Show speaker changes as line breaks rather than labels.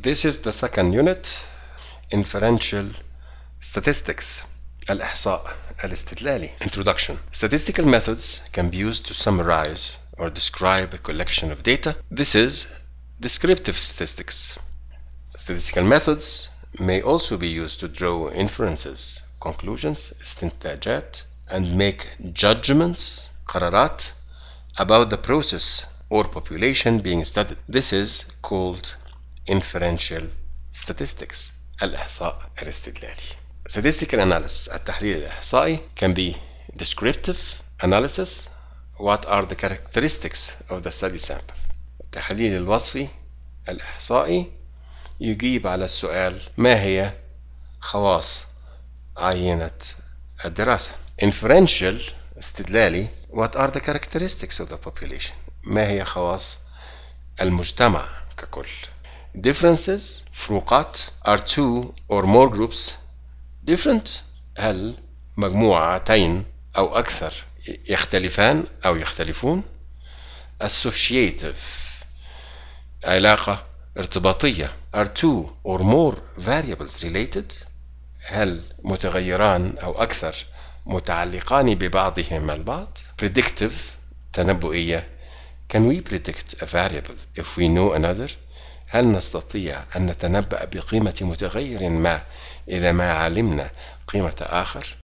This is the second unit Inferential Statistics الإحصاء الاستدلالي Introduction Statistical methods can be used to summarize or describe a collection of data. This is descriptive statistics. Statistical methods may also be used to draw inferences, conclusions, استنتاجات, and make judgments, قرارات, about the process or population being studied. This is called inferential statistics
الإحصاء الاستدلالي
statistical analysis التحليل الإحصائي can be descriptive analysis what are the characteristics of the study sample التحليل الوصفي الإحصائي يجيب على السؤال ما هي خواص عينة الدراسة inferential استدلالي what are the characteristics of the population ما هي خواص المجتمع ككل differences فروقات are two or more groups different هل مجموعتين أو أكثر يختلفان أو يختلفون associative علاقة ارتباطية are two or more variables related هل متغيران أو أكثر متعلقان ببعضهما البعض predictive تنبؤية can we predict a variable if we know another هل نستطيع أن نتنبأ بقيمة متغير ما إذا ما علمنا قيمة آخر؟